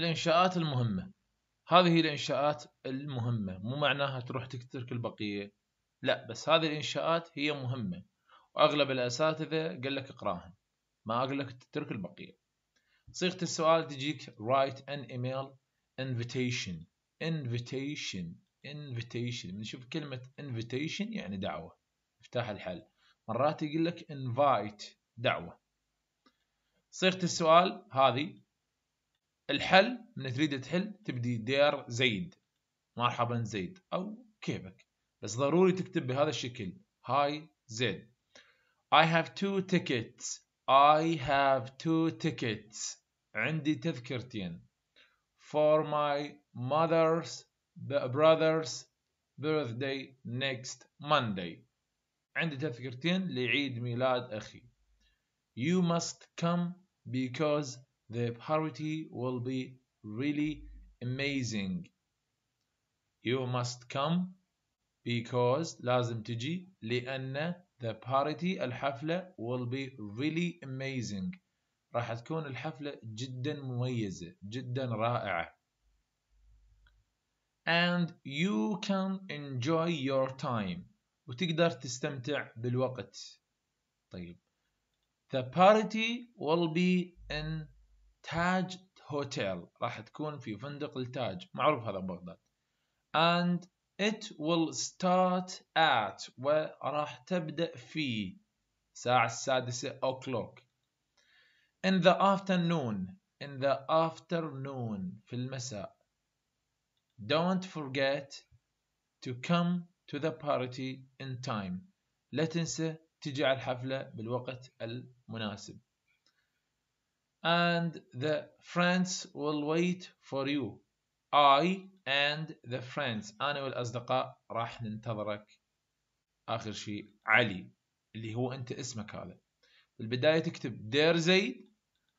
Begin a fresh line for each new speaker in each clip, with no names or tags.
الانشاءات المهمه هذه هي الانشاءات المهمه مو معناها تروح تترك البقيه لا بس هذه الانشاءات هي مهمه واغلب الاساتذه قال لك اقراها ما اقول لك تترك البقيه صيغه السؤال تجيك write an email invitation invitation invitation نشوف كلمه invitation يعني دعوه مفتاح الحل مرات يقول لك invite دعوه صيغه السؤال هذه الحل من تريد تحل تبدي دير زيد مرحبا زيد أو كيفك بس ضروري تكتب بهذا الشكل هاي زيد I have two tickets I have two tickets عندي تذكرتين for my mother's brother's birthday next Monday عندي تذكرتين لعيد ميلاد أخي You must come because the party will be really amazing you must come because لازم تجي لأن the party الحفلة will be really amazing راح تكون الحفلة جدا مميزة جدا رائعة and you can enjoy your time وتقدر تستمتع بالوقت طيب the party will be in تاج هوتيل راح تكون في فندق التاج معروف هذا بغداد and it will start at وراح تبدأ في الساعة السادسة o'clock in the afternoon in the afternoon في المساء don't forget to come to the party in time لا تنسى تجي على الحفلة بالوقت المناسب and the friends will wait for you I and the friends أنا والأصدقاء راح ننتظرك آخر شيء علي اللي هو أنت اسمك هذا بالبداية تكتب دير زيد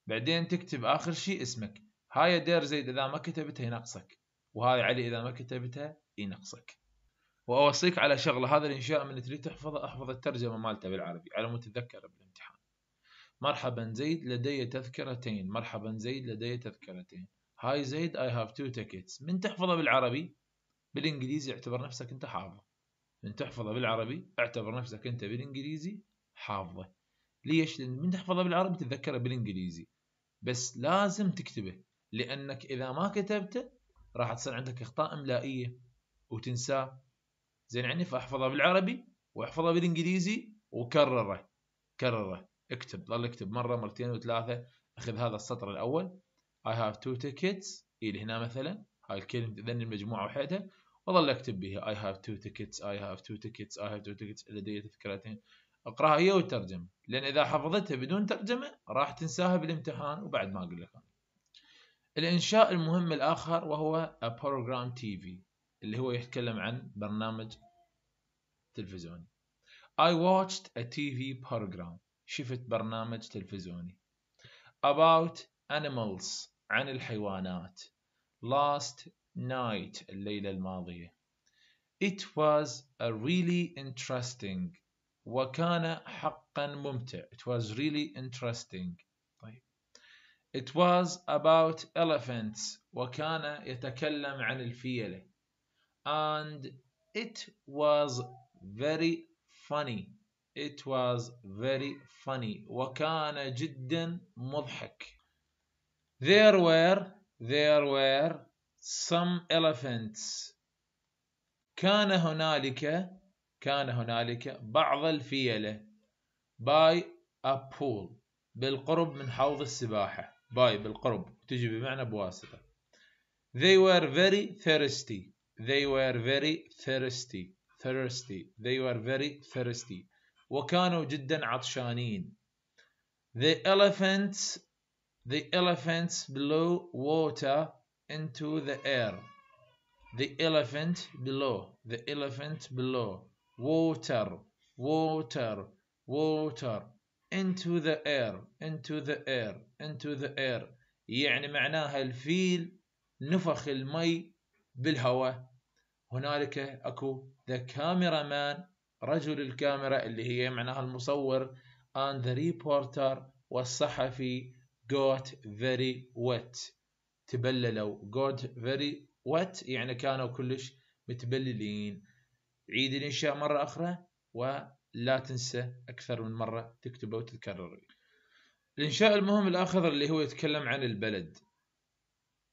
بعدين تكتب آخر شيء اسمك هاي دير زيد إذا ما كتبتها ينقصك وهاي علي إذا ما كتبتها ينقصك وأوصيك على شغلة هذا الإنشاء من تريد تحفظه احفظ الترجمة مالته بالعربي على مود تتذكر مرحبا زيد لدي تذكرتين مرحبا زيد لدي تذكرتين هاي زيد اي هاف تو تيكتس من تحفظه بالعربي بالانجليزي اعتبر نفسك انت حافظه من تحفظه بالعربي اعتبر نفسك انت بالانجليزي حافظه ليش لان من تحفظه بالعربي تتذكره بالانجليزي بس لازم تكتبه لانك اذا ما كتبته راح تصير عندك اخطاء املائيه وتنساه زين عني فاحفظه بالعربي واحفظه بالانجليزي وكرره كرره اكتب ظل اكتب مره مرتين وثلاثه اخذ هذا السطر الاول I have two tickets اي هنا مثلا هاي الكلمه تذني المجموعه وحدها وظل اكتب بها I have two tickets I have two tickets I have two tickets لدي تذكرتين اقراها هي وترجم لان اذا حفظتها بدون ترجمه راح تنساها بالامتحان وبعد ما اقول لك الانشاء المهم الاخر وهو a program TV اللي هو يتكلم عن برنامج تلفزيوني I watched a TV program شفت برنامج تلفزيوني about animals عن الحيوانات last night الليلة الماضية it was a really interesting وكان حقا ممتع it was really interesting طيب it was about elephants وكان يتكلم عن الفيلة and it was very funny It was very funny وكان جدا مضحك There were there were some elephants كان هنالك كان هنالك بعض الفيلة by a pool بالقرب من حوض السباحة by بالقرب تجي بمعنى بواسطة they were very thirsty they were very thirsty thirsty they were very thirsty وكانوا جدا عطشانين The elephants The elephants blew water into the air The elephant below The elephant below Water Water Water Into the air Into the air Into the air يعني معناها الفيل نفخ المي بالهواء هنالك اكو The cameraman رجل الكاميرا اللي هي معناها المصور and the reporter والصحفي got very wet تبللوا got very wet يعني كانوا كلش متبللين عيد الإنشاء مرة أخرى ولا تنسى أكثر من مرة تكتبه وتتكرر الإنشاء المهم الآخر اللي هو يتكلم عن البلد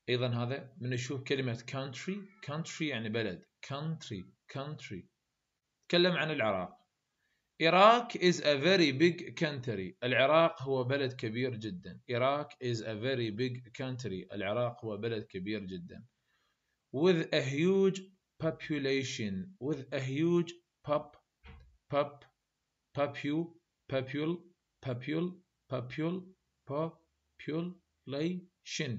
أيضا هذا من نشوف كلمة country country يعني بلد country country تكلم عن العراق Iraq is a very big country العراق هو بلد كبير جدا Iraq is a very big country العراق هو بلد كبير جدا with a huge population with a huge pop pop popul popul popul popul population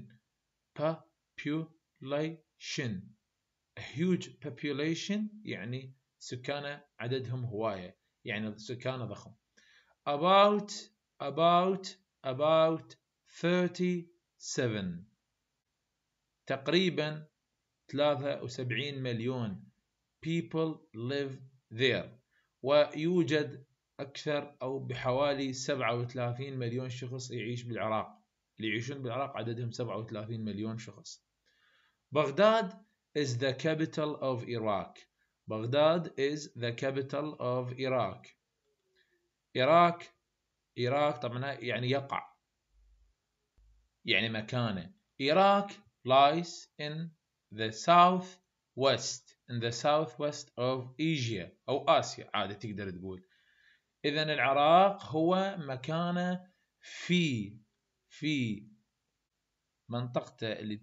population a huge population يعني سكانه عددهم هوايه يعني سكانه ضخم about about about 37 تقريبا 73 مليون people live there ويوجد أكثر أو بحوالي 37 مليون شخص يعيش بالعراق اللي يعيشون بالعراق عددهم 37 مليون شخص بغداد is the capital of Iraq بغداد is the capital of Iraq Iraq Iraq طبعا يعني يقع يعني مكانه Iraq lies in the south west in the southwest of Asia أو آسيا عادي تقدر تقول إذا العراق هو مكانه في في منطقته اللي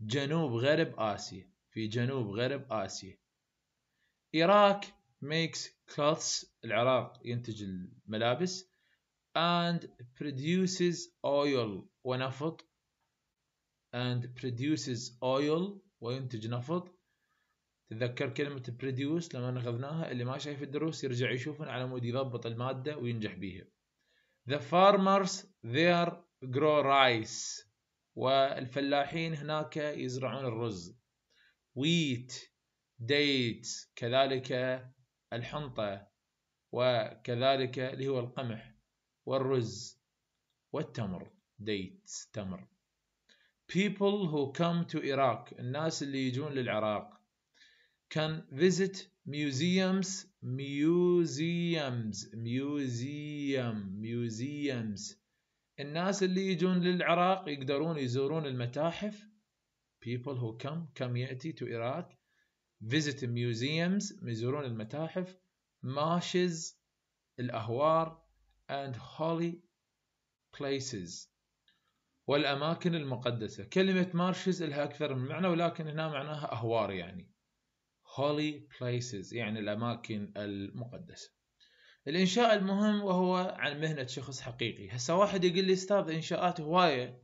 جنوب غرب آسيا في جنوب غرب آسيا Iraq makes cloths العراق ينتج الملابس and produces oil ونفط and produces oil وينتج نفط تذكر كلمة produce لما أخذناها اللي ما شايف الدروس يرجع يشوفها على مود يضبط المادة وينجح بيها The farmers there grow rice والفلاحين هناك يزرعون الرز wheat ديت كذلك الحنطة وكذلك اللي هو القمح والرز والتمر ديت تمر people who come to Iraq الناس اللي يجون للعراق can visit museums museums museum museums الناس اللي يجون للعراق يقدرون يزورون المتاحف people who come come يأتي to Iraq visit museums يزورون المتاحف marshes الأهوار and holy places والأماكن المقدسة كلمة marshes لها أكثر من معنى ولكن هنا معناها أهوار يعني holy places يعني الأماكن المقدسة الإنشاء المهم وهو عن مهنة شخص حقيقي هسا واحد يقول لي أستاذ إنشاءات هواية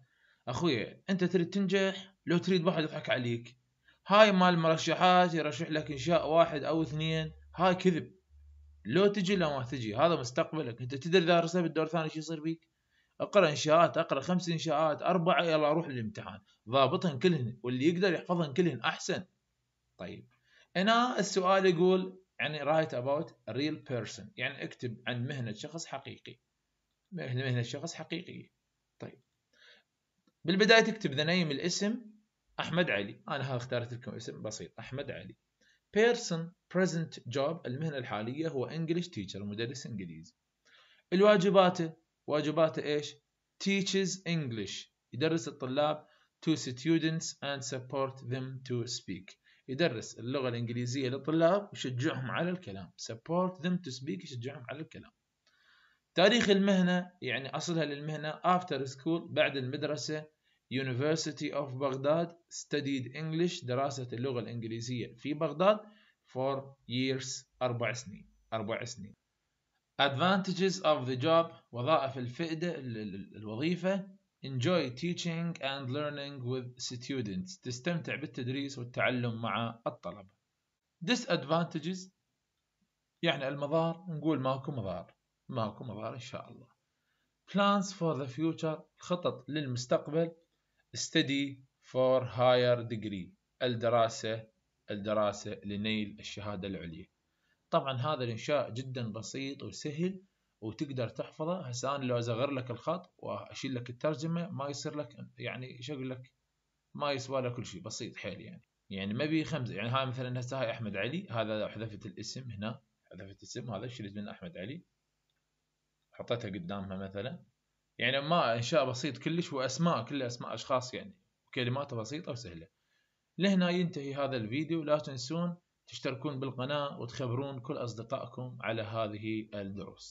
أخويا أنت تريد تنجح لو تريد واحد يضحك عليك هاي مال مرشحات يرشح لك انشاء واحد او اثنين هاي كذب لو تجي لو ما تجي هذا مستقبلك انت تدري اذا رسبت الدور الثاني شو يصير بيك اقرا انشاءات اقرا خمس انشاءات اربعه يلا اروح للامتحان ضابطهم كلهن واللي يقدر يحفظهم كلهن احسن طيب هنا السؤال يقول يعني رايت اباوت ريل بيرسون يعني اكتب عن مهنه شخص حقيقي مهنه شخص حقيقي طيب بالبدايه تكتب ذا نيم الاسم احمد علي انا ها اخترت لكم اسم بسيط احمد علي بيرسون بريزنت جوب المهنه الحاليه هو انجلش تيشر مدرس انجليزي الواجبات واجباته ايش teaches English يدرس الطلاب to students and support them to speak يدرس اللغة الإنجليزية للطلاب ويشجعهم على الكلام support them to speak يشجعهم على الكلام تاريخ المهنة يعني أصلها للمهنة after school بعد المدرسة University of Baghdad studied English دراسة اللغة الإنجليزية في بغداد for years أربع سنين أربع سنين Advantages of the job وظائف الفئدة الوظيفة Enjoy teaching and learning with students تستمتع بالتدريس والتعلم مع الطلبة Disadvantages يعني المضار نقول ماكو مضار ماكو مضار إن شاء الله Plans for the future خطط للمستقبل study for higher degree الدراسة الدراسة لنيل الشهادة العليا طبعا هذا الإنشاء جدا بسيط وسهل وتقدر تحفظه هسه أنا لو أصغر لك الخط وأشيل لك الترجمة ما يصير لك يعني إيش أقول لك ما يسوى لك كل شيء بسيط حيل يعني يعني ما بي خمسة يعني هاي مثلا هسه هاي أحمد علي هذا حذفت الاسم هنا حذفت الاسم هذا شلت من أحمد علي حطيتها قدامها مثلا يعني ما انشاء بسيط كلش واسماء كلها اسماء اشخاص يعني وكلماته بسيطه وسهله لهنا ينتهي هذا الفيديو لا تنسون تشتركون بالقناه وتخبرون كل اصدقائكم على هذه الدروس